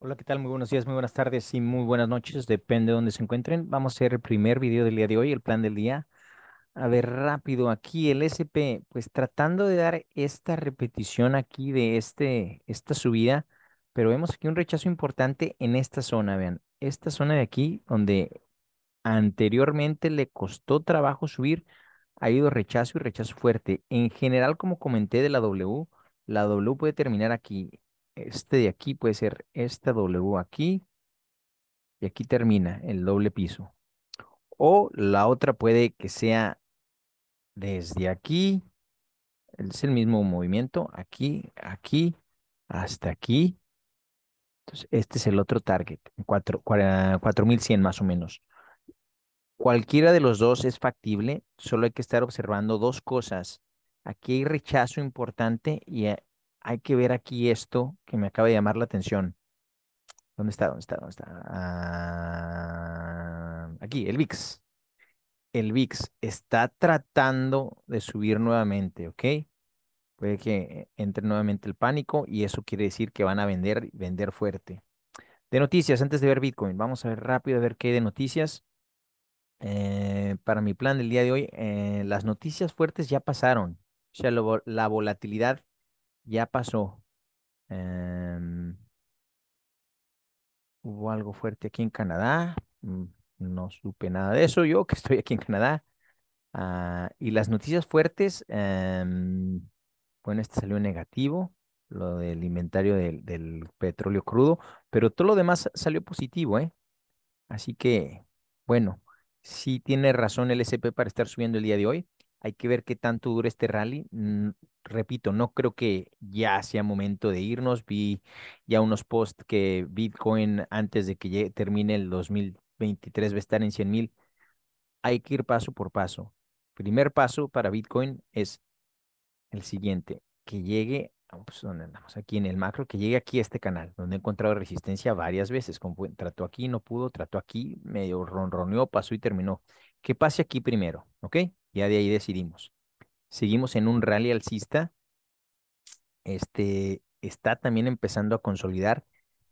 Hola, ¿qué tal? Muy buenos días, muy buenas tardes y muy buenas noches, depende de dónde se encuentren. Vamos a hacer el primer video del día de hoy, el plan del día. A ver, rápido, aquí el SP, pues tratando de dar esta repetición aquí de este, esta subida, pero vemos aquí un rechazo importante en esta zona, vean, esta zona de aquí, donde anteriormente le costó trabajo subir, ha ido rechazo y rechazo fuerte. En general, como comenté de la W, la W puede terminar aquí este de aquí puede ser esta W aquí y aquí termina el doble piso. O la otra puede que sea desde aquí, es el mismo movimiento, aquí, aquí, hasta aquí. Entonces, este es el otro target, 4100 más o menos. Cualquiera de los dos es factible, solo hay que estar observando dos cosas. Aquí hay rechazo importante y hay que ver aquí esto que me acaba de llamar la atención. ¿Dónde está? ¿Dónde está? ¿Dónde está? Ah, aquí, el VIX. El VIX está tratando de subir nuevamente, ¿ok? Puede que eh, entre nuevamente el pánico y eso quiere decir que van a vender, vender fuerte. De noticias, antes de ver Bitcoin, vamos a ver rápido a ver qué hay de noticias. Eh, para mi plan del día de hoy, eh, las noticias fuertes ya pasaron. O sea, la volatilidad ya pasó. Em, hubo algo fuerte aquí en Canadá. Mm, no supe nada de eso yo, que estoy aquí en Canadá. Ah, y las noticias fuertes, em, bueno, este salió negativo, lo del inventario del, petróleo crudo, pero todo lo demás salió positivo, ¿eh? Así que, bueno, sí tiene razón el SP para estar subiendo el día de hoy. Hay que ver qué tanto dura este rally repito, no creo que ya sea momento de irnos. Vi ya unos posts que Bitcoin antes de que termine el 2023 va a estar en 100,000. mil. Hay que ir paso por paso. Primer paso para Bitcoin es el siguiente, que llegue, ah, pues, andamos? Aquí en el macro, que llegue aquí a este canal, donde he encontrado resistencia varias veces. trató aquí, no pudo, trató aquí, medio ronroneó, pasó y terminó. Que pase aquí primero, ¿ok? Ya de ahí decidimos seguimos en un rally alcista. Este está también empezando a consolidar,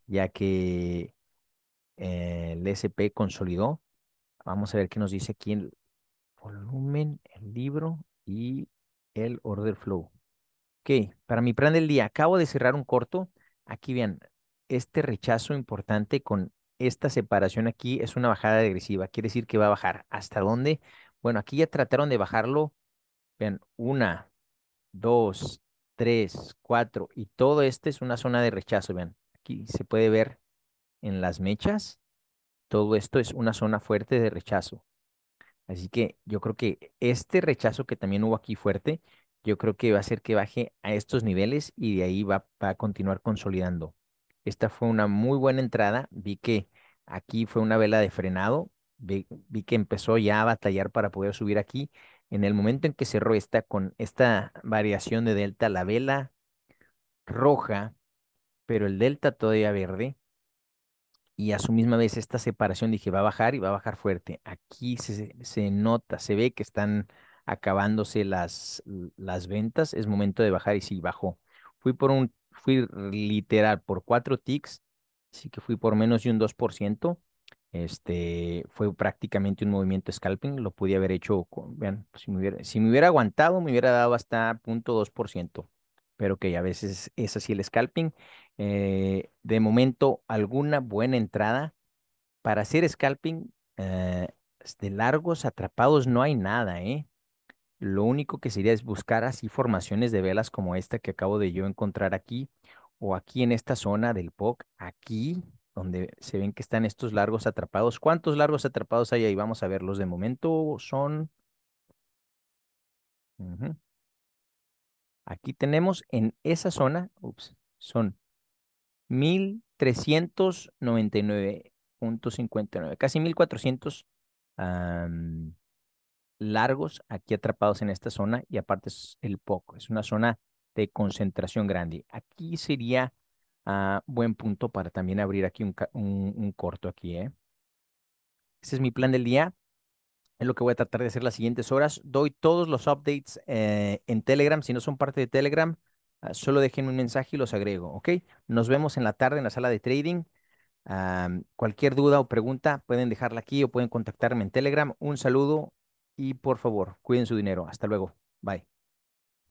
ya que el SP consolidó. Vamos a ver qué nos dice aquí el volumen, el libro y el order flow. Ok, para mi plan del día, acabo de cerrar un corto. Aquí vean, este rechazo importante con esta separación aquí es una bajada agresiva. quiere decir que va a bajar. ¿Hasta dónde? Bueno, aquí ya trataron de bajarlo Vean, una, dos, tres, cuatro, y todo este es una zona de rechazo, vean. Aquí se puede ver en las mechas, todo esto es una zona fuerte de rechazo. Así que yo creo que este rechazo que también hubo aquí fuerte, yo creo que va a hacer que baje a estos niveles y de ahí va, a continuar consolidando. Esta fue una muy buena entrada. Vi que aquí fue una vela de frenado. vi que empezó ya a batallar para poder subir aquí. En el momento en que cerró esta con esta variación de delta, la vela roja, pero el delta todavía verde, y a su misma vez esta separación, dije, va a bajar y va a bajar fuerte. Aquí se, nota, se ve que están acabándose las, las ventas, es momento de bajar y sí, bajó. Fui por un, fui literal por cuatro ticks, así que fui por menos de un 2%. Este fue prácticamente un movimiento scalping, lo pude haber hecho con, vean, pues, si me hubiera, si me hubiera aguantado, me hubiera dado hasta 0.2%, pero que a veces es así el scalping. Eh, de momento, alguna buena entrada para hacer scalping eh, de largos atrapados no hay nada, ¿eh? Lo único que sería es buscar así formaciones de velas como esta que acabo de yo encontrar aquí o aquí en esta zona del POC, aquí donde se ven que están estos largos atrapados. ¿Cuántos largos atrapados hay ahí? Vamos a verlos de momento. Son... Aquí tenemos en esa zona, ups, son 1.399.59, casi 1.400 largos aquí atrapados en esta zona y aparte es el poco, es una zona de concentración grande. Aquí sería buen punto para también abrir aquí un, corto aquí, ¿eh? Ese es mi plan del día. Es lo que voy a tratar de hacer las siguientes horas. Doy todos los updates eh, en Telegram. Si no son parte de Telegram, ah, solo dejen un mensaje y los agrego, ¿ok? Nos vemos en la tarde en la sala de trading. cualquier duda o pregunta pueden dejarla aquí o pueden contactarme en Telegram. Un saludo y por favor, cuiden su dinero. Hasta luego. Bye.